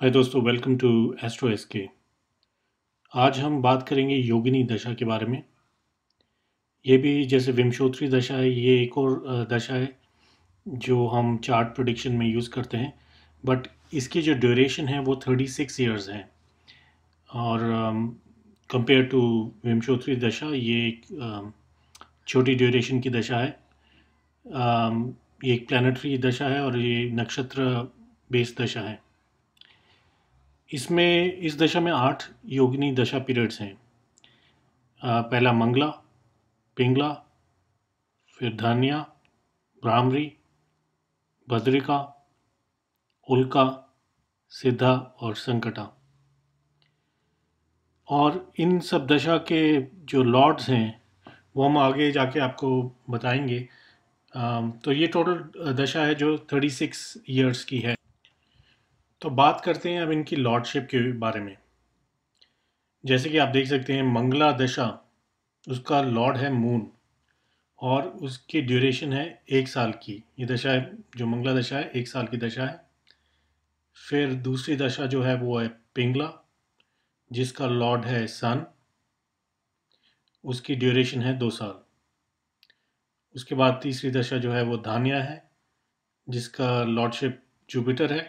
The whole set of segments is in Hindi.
हाय दोस्तों वेलकम टू एस्ट्रो एस के आज हम बात करेंगे योगिनी दशा के बारे में ये भी जैसे विमशोत्री दशा है ये एक और दशा है जो हम चार्ट प्रोडिक्शन में यूज़ करते हैं बट इसकी जो ड्यूरेशन है वो थर्टी सिक्स ईयर्स हैं और कंपेयर टू विमशोत्री दशा ये एक छोटी ड्यूरेशन की दशा है ये एक प्लानटरी दशा है और ये नक्षत्र बेस्ड दशा है इसमें इस दशा में आठ योगिनी दशा पीरियड्स हैं पहला मंगला पिंगला फिर धनिया भ्रामरी भद्रिका उल्का सिद्धा और संकटा और इन सब दशा के जो लॉर्ड्स हैं वो हम आगे जाके आपको बताएंगे तो ये टोटल दशा है जो थर्टी सिक्स ईयर्स की है तो बात करते हैं अब इनकी लॉर्डशिप के बारे में जैसे कि आप देख सकते हैं मंगला दशा उसका लॉर्ड है मून और उसकी ड्यूरेशन है एक साल की ये दशा है जो मंगला दशा है एक साल की दशा है फिर दूसरी दशा जो है वो है पिंगला जिसका लॉर्ड है सन उसकी ड्यूरेशन है दो साल उसके बाद तीसरी दशा जो है वो धानिया है जिसका लॉर्डशिप जुपिटर है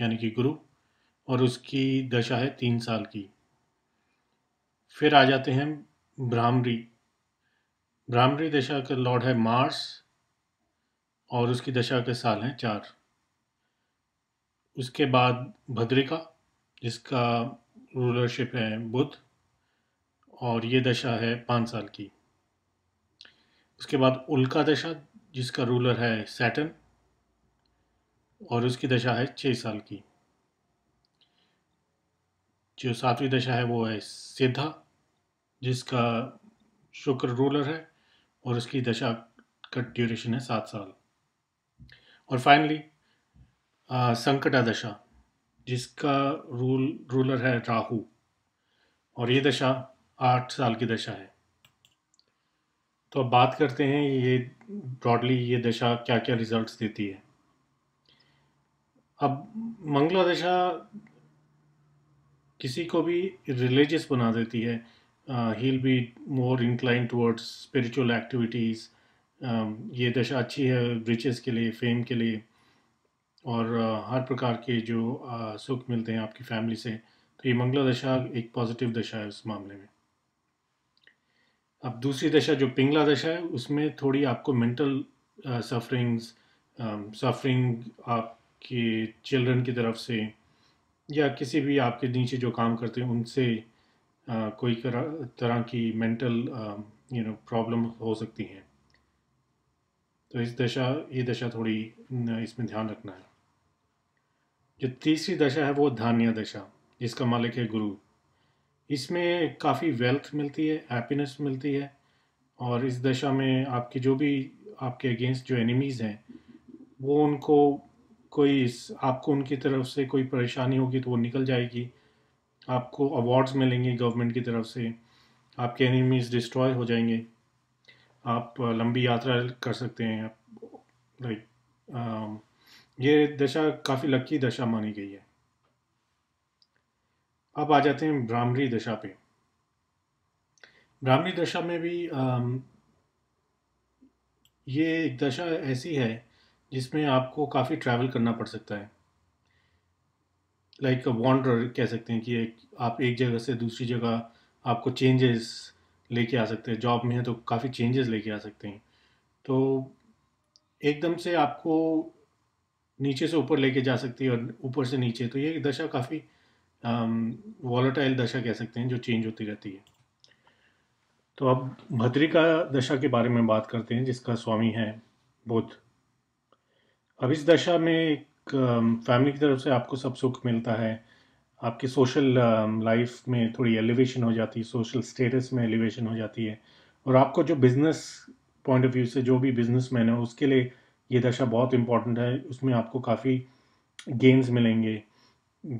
यानी कि गुरु और उसकी दशा है तीन साल की फिर आ जाते हैं ब्राह्मरी ब्राह्मरी दशा का लॉर्ड है मार्स और उसकी दशा के साल हैं चार उसके बाद भद्रिका जिसका रूलरशिप है बुद्ध और ये दशा है पाँच साल की उसके बाद उल्का दशा जिसका रूलर है सैटन और उसकी दशा है छः साल की जो सातवीं दशा है वो है सिद्धा जिसका शुक्र रूलर है और उसकी दशा का ड्यूरेशन है सात साल और फाइनली संकटा दशा जिसका रूल रूलर है राहु और ये दशा आठ साल की दशा है तो अब बात करते हैं ये ब्रॉडली ये दशा क्या क्या रिजल्ट्स देती है अब मंगलादेशा किसी को भी रिलीजियस बना देती है will be more incline towards spiritual activities ये दशा अच्छी है रिचेस के लिए फेम के लिए और uh, हर प्रकार के जो uh, सुख मिलते हैं आपकी फैमिली से तो ये मंगला दशा एक पॉजिटिव दशा है उस मामले में अब दूसरी दशा जो पिंगला दशा है उसमें थोड़ी आपको मेंटल सफरिंग्स सफरिंग आप आपके चिल्ड्रन की तरफ से या किसी भी आपके नीचे जो काम करते हैं उनसे आ, कोई तरह की मेंटल यू नो प्रॉब्लम हो सकती हैं तो इस दशा ये दशा थोड़ी इसमें ध्यान रखना है जो तीसरी दशा है वो धान्य दशा जिसका मालिक है गुरु इसमें काफ़ी वेल्थ मिलती है हैप्पीनेस मिलती है और इस दशा में आपके जो भी आपके अगेंस्ट जो एनिमीज़ हैं वो उनको कोई आपको उनकी तरफ से कोई परेशानी होगी तो वो निकल जाएगी आपको अवार्ड्स मिलेंगे गवर्नमेंट की तरफ से आपके एनिमीज डिस्ट्रॉय हो जाएंगे आप लंबी यात्रा कर सकते हैं आप लाइक ये दशा काफ़ी लकी दशा मानी गई है अब आ जाते हैं ब्राह्मी दशा पे ब्राह्मरी दशा में भी आ, ये एक दशा ऐसी है जिसमें आपको काफ़ी ट्रैवल करना पड़ सकता है लाइक वॉन्डर कह सकते हैं कि एक आप एक जगह से दूसरी जगह आपको चेंजेस लेके आ सकते हैं जॉब में है तो काफ़ी चेंजेस लेके आ सकते हैं तो एकदम से आपको नीचे से ऊपर लेके जा सकती है और ऊपर से नीचे तो ये दशा काफ़ी वॉलेटाइल um, दशा कह सकते हैं जो चेंज होती रहती है तो अब भद्रिका दशा के बारे में बात करते हैं जिसका स्वामी है बुद्ध अब इस दशा में एक फैमिली की तरफ से आपको सब सुख मिलता है आपकी सोशल लाइफ में थोड़ी एलिवेशन हो जाती है सोशल स्टेटस में एलिवेशन हो जाती है और आपको जो बिज़नेस पॉइंट ऑफ व्यू से जो भी बिज़नेस मैन है उसके लिए ये दशा बहुत इम्पॉर्टेंट है उसमें आपको काफ़ी गेंस मिलेंगे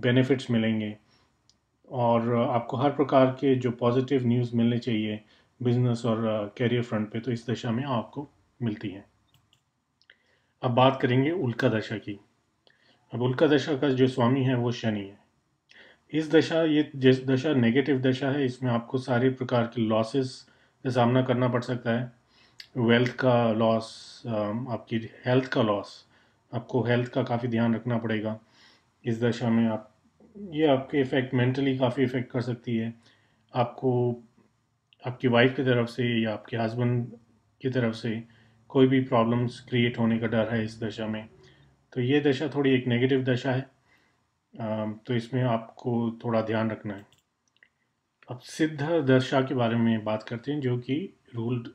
बेनिफिट्स मिलेंगे और आपको हर प्रकार के जो पॉजिटिव न्यूज़ मिलने चाहिए बिजनेस और कैरियर फ्रंट पे तो इस दशा में आपको मिलती है अब बात करेंगे उल्का दशा की अब उल्का दशा का जो स्वामी है वो शनि है इस दशा ये जिस दशा नेगेटिव दशा है इसमें आपको सारे प्रकार के लॉसेस का सामना करना पड़ सकता है वेल्थ का लॉस आपकी हेल्थ का लॉस आपको हेल्थ का काफ़ी ध्यान रखना पड़ेगा इस दशा में आप ये आपके इफ़ेक्ट मेंटली काफ़ी इफ़ेक्ट कर सकती है आपको आपकी वाइफ की तरफ से या आपके हस्बैंड की तरफ से कोई भी प्रॉब्लम्स क्रिएट होने का डर है इस दशा में तो ये दशा थोड़ी एक नेगेटिव दशा है तो इसमें आपको थोड़ा ध्यान रखना है अब सिद्ध दशा के बारे में बात करते हैं जो कि रूल्ड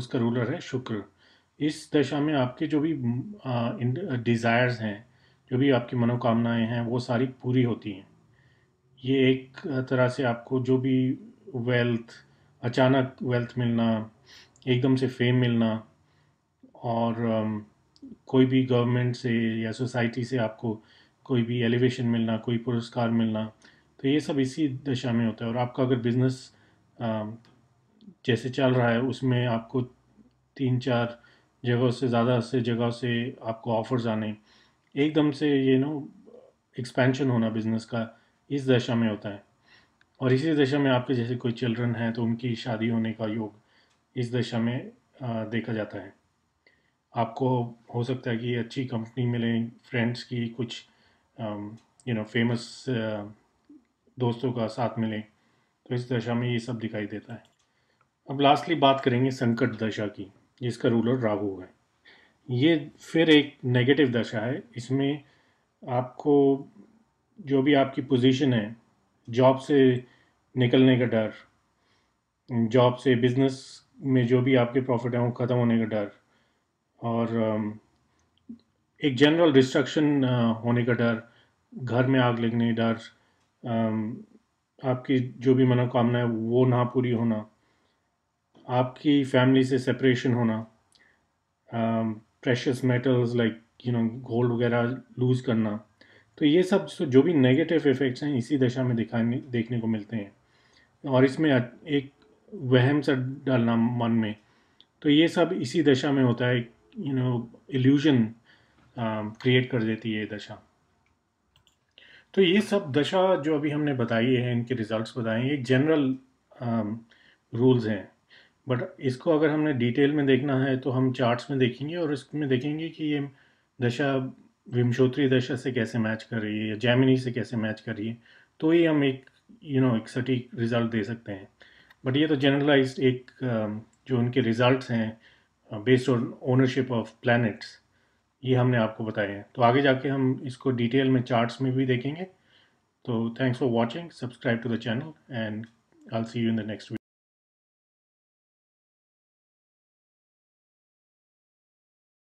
उसका रूलर है शुक्र इस दशा में आपके जो भी डिज़ायर्स हैं जो भी आपकी मनोकामनाएं हैं वो सारी पूरी होती हैं ये एक तरह से आपको जो भी वेल्थ अचानक वेल्थ मिलना एकदम से फेम मिलना और um, कोई भी गवर्नमेंट से या सोसाइटी से आपको कोई भी एलिवेशन मिलना कोई पुरस्कार मिलना तो ये सब इसी दशा में होता है और आपका अगर बिजनेस um, जैसे चल रहा है उसमें आपको तीन चार जगह से ज़्यादा से जगह से आपको ऑफर्स आने एकदम से ये नो एक्सपेंशन होना बिजनेस का इस दशा में होता है और इसी दशा में आपके जैसे कोई चिल्ड्रन हैं तो उनकी शादी होने का योग इस दशा में uh, देखा जाता है आपको हो सकता है कि अच्छी कंपनी मिले फ्रेंड्स की कुछ यू नो फेमस दोस्तों का साथ मिले तो इस दशा में ये सब दिखाई देता है अब लास्टली बात करेंगे संकट दशा की जिसका रूलर राहु है ये फिर एक नेगेटिव दशा है इसमें आपको जो भी आपकी पोजीशन है जॉब से निकलने का डर जॉब से बिजनेस में जो भी आपके प्रॉफिट हैं वो ख़त्म होने का डर और um, एक जनरल डिस्ट्रक्शन uh, होने का डर घर में आग लगने डर um, आपकी जो भी मनोकामना है वो ना पूरी होना आपकी फैमिली से सेपरेशन होना precious metals like you know gold वगैरह लूज़ करना तो ये सब जो भी नेगेटिव इफ़ेक्ट्स हैं इसी दशा में दिखाने देखने को मिलते हैं और इसमें एक वहम सा डालना मन में तो ये सब इसी दशा में होता है एक यू नो इल्यूजन क्रिएट कर देती है ये दशा तो ये सब दशा जो अभी हमने बताई है इनके रिजल्ट्स बताए हैं ये जनरल रूल्स um, हैं बट इसको अगर हमने डिटेल में देखना है तो हम चार्ट्स में देखेंगे और इसमें देखेंगे कि ये दशा विमशोत्री दशा से कैसे मैच कर रही है या जैमिनी से कैसे मैच कर रही है तो ही हम एक यू नो एक सटीक रिज़ल्ट दे सकते हैं बट ये तो जनरलाइज एक um, जो उनके रिज़ल्ट हैं based on ownership of planets ये हमने आपको बताए हैं तो आगे जाके हम इसको डिटेल में चार्ट्स में भी देखेंगे तो thanks for watching subscribe to the channel and I see you in the next